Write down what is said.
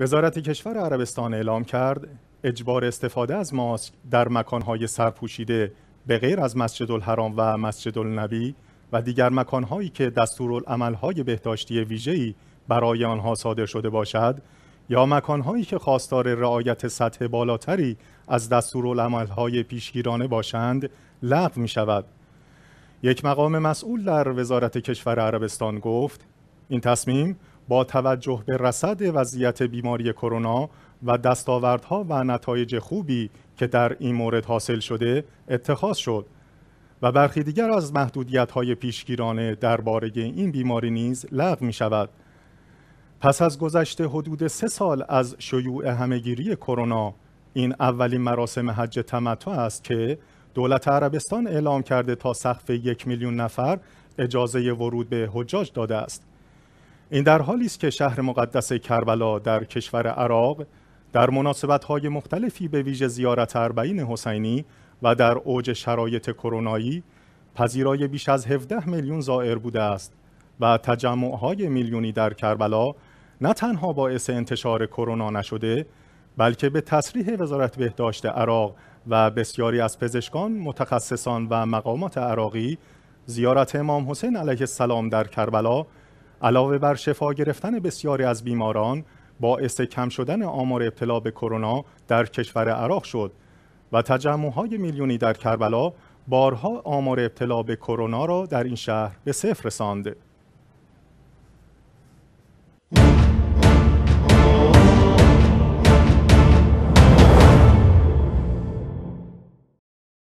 وزارت کشور عربستان اعلام کرد اجبار استفاده از ماسک در مکانهای سرپوشیده به غیر از مسجد الحرام و مسجد النبی و دیگر مکانهایی که دستورالعملهای بهداشتی ویژه‌ای برای آنها صادر شده باشد یا مکانهایی که خواستار رعایت سطح بالاتری از دستورالعملهای پیشگیرانه باشند لغو می شود. یک مقام مسئول در وزارت کشور عربستان گفت این تصمیم با توجه به رصد وضعیت بیماری کرونا و دستاوردها و نتایج خوبی که در این مورد حاصل شده اتخاذ شد و برخی دیگر از محدودیت‌های پیشگیرانه درباره این بیماری نیز لغو می شود. پس از گذشته حدود سه سال از شیوع همهگیری کرونا این اولین مراسم حج تمتع است که دولت عربستان اعلام کرده تا سقف یک میلیون نفر اجازه ورود به حجاج داده است این در حالی است که شهر مقدس کربلا در کشور عراق در های مختلفی به ویژه زیارت اربعین حسینی و در اوج شرایط کرونایی پذیرای بیش از 17 میلیون زائر بوده است و های میلیونی در کربلا نه تنها باعث انتشار کرونا نشده بلکه به تصریح وزارت بهداشت عراق و بسیاری از پزشکان، متخصصان و مقامات عراقی زیارت امام حسین علیه السلام در کربلا علاوه بر شفا گرفتن بسیاری از بیماران باعث کم شدن آمار ابتلا به کرونا در کشور عراق شد و های میلیونی در کربلا بارها آمار ابتلا به کرونا را در این شهر به صفر رساند.